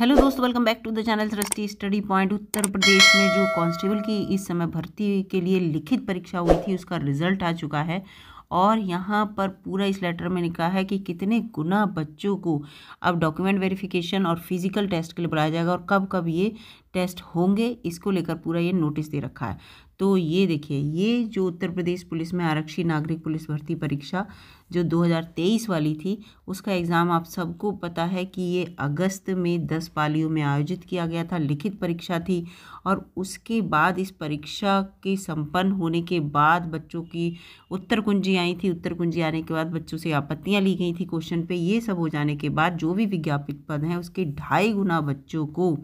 hello दोस्तों welcome back to the channel Srishti study point Uttar Pradesh में जो कांस्टेबल की इस समय भर्ती के लिए लिखित परीक्षा हुई थी उसका रिजल्ट आ चुका है और यहाँ पर पूरा इस लेटर में लिखा है कि कितने गुना बच्चों को अब डॉक्यूमेंट वेरिफिकेशन और फिजिकल टेस्ट के लिए बुलाया जाएगा और कब कब ये टेस्ट होंगे इसको लेकर पूरा ये नोटिस दे रखा है तो ये देखिए ये जो उत्तर प्रदेश पुलिस में आरक्षी नागरिक पुलिस भर्ती परीक्षा जो 2023 वाली थी उसका एग्ज़ाम आप सबको पता है कि ये अगस्त में दस पालियों में आयोजित किया गया था लिखित परीक्षा थी और उसके बाद इस परीक्षा के संपन्न होने के बाद बच्चों की उत्तर कुंजी आई थी उत्तर कुंजी आने के बाद बच्चों से आपत्तियाँ ली गई थी क्वेश्चन पे ये सब हो जाने के बाद जो भी विज्ञापित पद हैं उसके ढाई गुना बच्चों को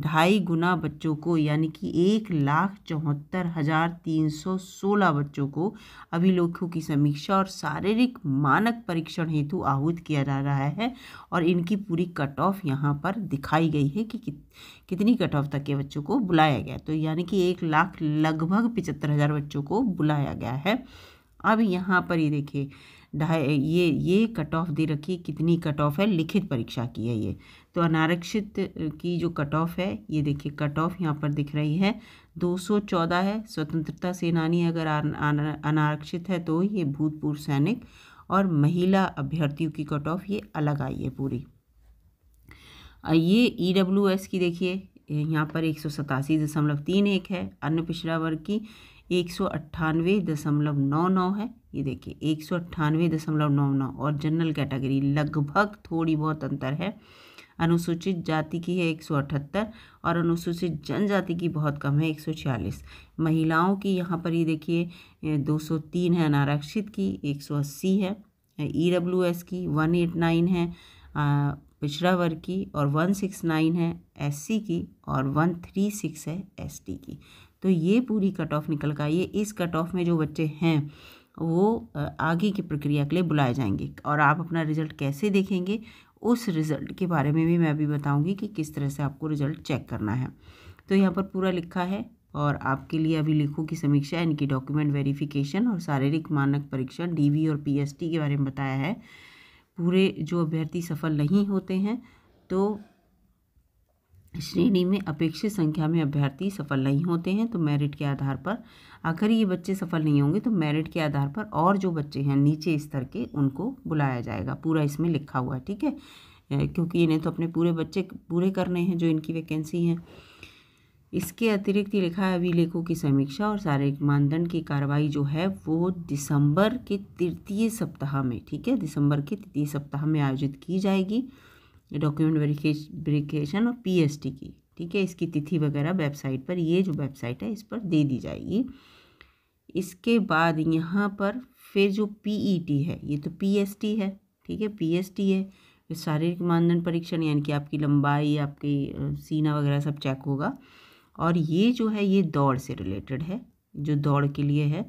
ढाई गुना बच्चों को यानी कि एक लाख चौहत्तर हज़ार तीन सौ सोलह बच्चों को अभिलेखों की समीक्षा और शारीरिक मानक परीक्षण हेतु आहूत किया जा रहा है और इनकी पूरी कट ऑफ यहाँ पर दिखाई गई है कि कितनी कट ऑफ तक के बच्चों को बुलाया गया तो यानी कि एक लाख लगभग पिचहत्तर हज़ार बच्चों को बुलाया गया है अब यहाँ पर ये देखिए ढाई ये ये कट ऑफ दे रखी कितनी कट ऑफ है लिखित परीक्षा की है ये तो अनारक्षित की जो कट ऑफ है ये देखिए कट ऑफ यहाँ पर दिख रही है 214 है स्वतंत्रता सेनानी अगर अनारक्षित है तो ये भूतपूर्व सैनिक और महिला अभ्यर्थियों की कट ऑफ ये अलग आई है पूरी ये ई डब्ल्यू एस की देखिए यहाँ पर एक सौ सतासी दशमलव तीन एक है अन्य पिछड़ा वर्ग की एक सौ अट्ठानवे दशमलव नौ नौ है ये देखिए एक सौ अट्ठानवे दशमलव नौ नौ और जनरल कैटेगरी लगभग थोड़ी बहुत अंतर है अनुसूचित जाति की है एक सौ अठहत्तर और अनुसूचित जनजाति की बहुत कम है एक सौ छियालीस महिलाओं की यहाँ पर ये देखिए दो सौ तीन है अनारक्षित की एक सौ अस्सी है ई डब्ल्यू एस की वन एट नाइन है पिछड़ा वर्ग की और वन सिक्स नाइन है एस सी की और वन थ्री सिक्स है एस टी की तो ये पूरी कट ऑफ निकल कर आइए इस कट ऑफ में जो बच्चे हैं वो आगे की प्रक्रिया के लिए बुलाए जाएंगे और आप अपना रिज़ल्ट कैसे देखेंगे उस रिज़ल्ट के बारे में भी मैं अभी बताऊंगी कि किस तरह से आपको रिज़ल्ट चेक करना है तो यहाँ पर पूरा लिखा है और आपके लिए अभी लिखों की समीक्षा इनकी डॉक्यूमेंट वेरिफिकेशन और शारीरिक मानक परीक्षण डी और पी के बारे में बताया है पूरे जो अभ्यर्थी सफल नहीं होते हैं तो श्रेणी में अपेक्षित संख्या में अभ्यर्थी सफल नहीं होते हैं तो मेरिट के आधार पर अगर ये बच्चे सफल नहीं होंगे तो मेरिट के आधार पर और जो बच्चे हैं नीचे स्तर के उनको बुलाया जाएगा पूरा इसमें लिखा हुआ है ठीक है क्योंकि इन्हें तो अपने पूरे बच्चे पूरे करने हैं जो इनकी वैकेंसी हैं इसके अतिरिक्त लिखा है अभिलेखों की समीक्षा और शारीरिक मानदंड की कार्रवाई जो है वो दिसंबर के तृतीय सप्ताह में ठीक है दिसंबर के तृतीय सप्ताह में आयोजित की जाएगी डॉक्यूमेंट वेरिफिकेशन और पीएसटी की ठीक है इसकी तिथि वगैरह वेबसाइट पर ये जो वेबसाइट है इस पर दे दी जाएगी इसके बाद यहाँ पर फिर जो पीईटी e है ये तो पीएसटी है ठीक है पीएसटी है शारीरिक मानदंड परीक्षण यानी कि आपकी लंबाई आपकी सीना वगैरह सब चेक होगा और ये जो है ये दौड़ से रिलेटेड है जो दौड़ के लिए है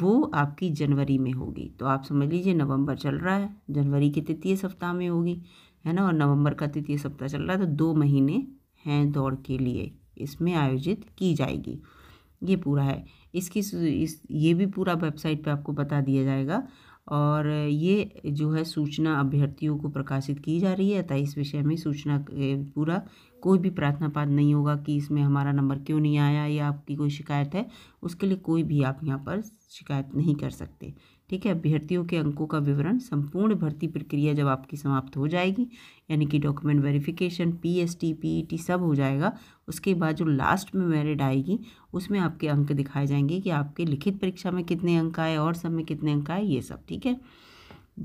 वो आपकी जनवरी में होगी तो आप समझ लीजिए नवंबर चल रहा है जनवरी के तृतीय सप्ताह में होगी है ना और नवंबर का तृतीय सप्ताह चल रहा है तो दो महीने हैं दौड़ के लिए इसमें आयोजित की जाएगी ये पूरा है इसकी इस ये भी पूरा वेबसाइट पे आपको बता दिया जाएगा और ये जो है सूचना अभ्यर्थियों को प्रकाशित की जा रही है अतः इस विषय में सूचना पूरा कोई भी प्रार्थना प्रार्थनापात नहीं होगा कि इसमें हमारा नंबर क्यों नहीं आया या आपकी कोई शिकायत है उसके लिए कोई भी आप यहाँ पर शिकायत नहीं कर सकते ठीक है अभ्यर्थियों के अंकों का विवरण संपूर्ण भर्ती प्रक्रिया जब आपकी समाप्त हो जाएगी यानी कि document verification P S T P E T सब हो जाएगा उसके बाद जो लास्ट में मेरिट आएगी उसमें आपके अंक दिखाए जाएंगे कि आपके लिखित परीक्षा में कितने अंक आए और सब में कितने अंक आए ये सब ठीक है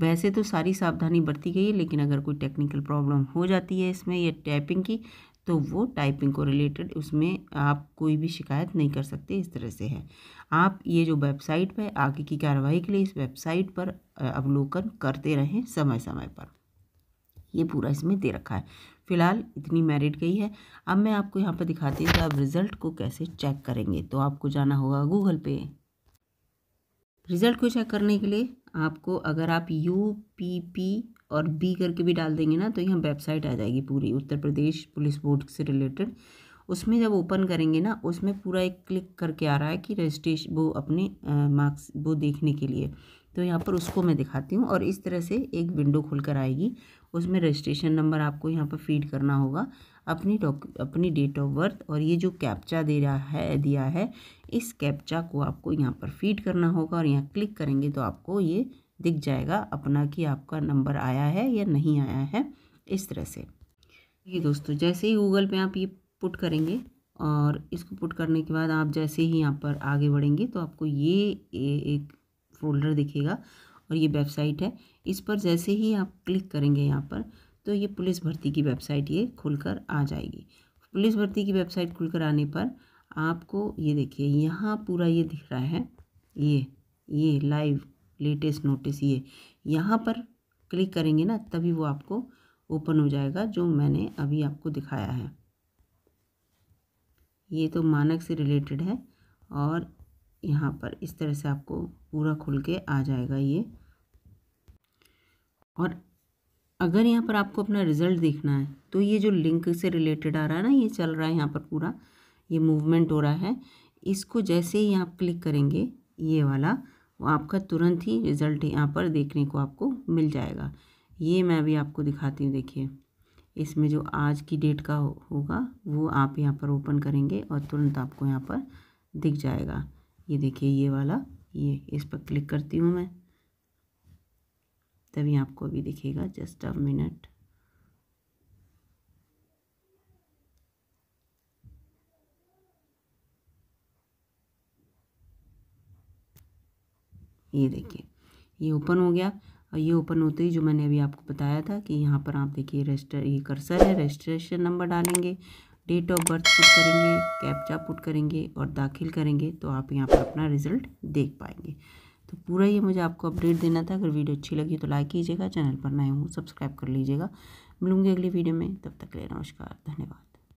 वैसे तो सारी सावधानी बरती गई है लेकिन अगर कोई टेक्निकल प्रॉब्लम हो जाती है इसमें या टैपिंग की तो वो टाइपिंग को रिलेटेड उसमें आप कोई भी शिकायत नहीं कर सकते इस तरह से है आप ये जो वेबसाइट पर आगे की कार्रवाई के लिए इस वेबसाइट पर अवलोकन करते रहें समय समय पर ये पूरा इसमें दे रखा है फिलहाल इतनी मैरिट गई है अब मैं आपको यहाँ पर दिखाती हूँ कि आप रिज़ल्ट को कैसे चेक करेंगे तो आपको जाना होगा गूगल पे रिज़ल्ट को चेक करने के लिए आपको अगर आप यू पी पी और बी करके भी डाल देंगे ना तो यहाँ वेबसाइट आ जाएगी पूरी उत्तर प्रदेश पुलिस बोर्ड से रिलेटेड उसमें जब ओपन करेंगे ना उसमें पूरा एक क्लिक करके आ रहा है कि रजिस्ट्रेशन वो अपने मार्क्स वो देखने के लिए तो यहाँ पर उसको मैं दिखाती हूँ और इस तरह से एक विंडो खुल कर आएगी उसमें रजिस्ट्रेशन नंबर आपको यहाँ पर फीड करना होगा अपनी डॉक अपनी डेट ऑफ बर्थ और ये जो कैप्चा दे रहा है दिया है इस कैप्चा को आपको यहाँ पर फीड करना होगा और यहाँ क्लिक करेंगे तो आपको ये दिख जाएगा अपना कि आपका नंबर आया है या नहीं आया है इस तरह से ये दोस्तों जैसे ही गूगल पे आप ये पुट करेंगे और इसको पुट करने के बाद आप जैसे ही यहाँ पर आगे बढ़ेंगे तो आपको ये एक फोल्डर दिखेगा और ये वेबसाइट है इस पर जैसे ही आप क्लिक करेंगे यहाँ पर तो ये पुलिस भर्ती की वेबसाइट ये खुलकर आ जाएगी पुलिस भर्ती की वेबसाइट खुलकर आने पर आपको ये देखिए यहाँ पूरा ये दिख रहा है ये ये लाइव लेटेस्ट नोटिस ये यहाँ पर क्लिक करेंगे ना तभी वो आपको ओपन हो जाएगा जो मैंने अभी आपको दिखाया है ये तो मानक से रिलेटेड है और यहाँ पर इस तरह से आपको पूरा खुल के आ जाएगा ये और अगर यहाँ पर आपको अपना रिज़ल्ट देखना है तो ये जो लिंक से रिलेटेड आ रहा है ना ये चल रहा है यहाँ पर पूरा ये मूवमेंट हो रहा है इसको जैसे ही आप क्लिक करेंगे ये वाला वो आपका तुरंत ही रिज़ल्ट यहाँ पर देखने को आपको मिल जाएगा ये मैं अभी आपको दिखाती हूँ देखिए इसमें जो आज की डेट का हो, होगा वो आप यहाँ पर ओपन करेंगे और तुरंत आपको यहाँ पर दिख जाएगा ये देखिए ये वाला ये इस पर क्लिक करती हूँ मैं तभी आपको अभी दिखेगा जस्ट अ मिनट ये देखिए ये ओपन हो गया और ये ओपन होते ही जो मैंने अभी आपको बताया था कि यहाँ पर आप देखिए रजिस्टर ये कर्सर है रजिस्ट्रेशन नंबर डालेंगे डेट ऑफ बर्थ पुट करेंगे कैप्चा पुट करेंगे और दाखिल करेंगे तो आप यहाँ पर अपना रिजल्ट देख पाएंगे तो पूरा ये मुझे आपको अपडेट देना था अगर वीडियो अच्छी लगी तो लाइक कीजिएगा चैनल पर नए हूँ सब्सक्राइब कर लीजिएगा मिलूंगी अगली वीडियो में तब तक ले नमस्कार धन्यवाद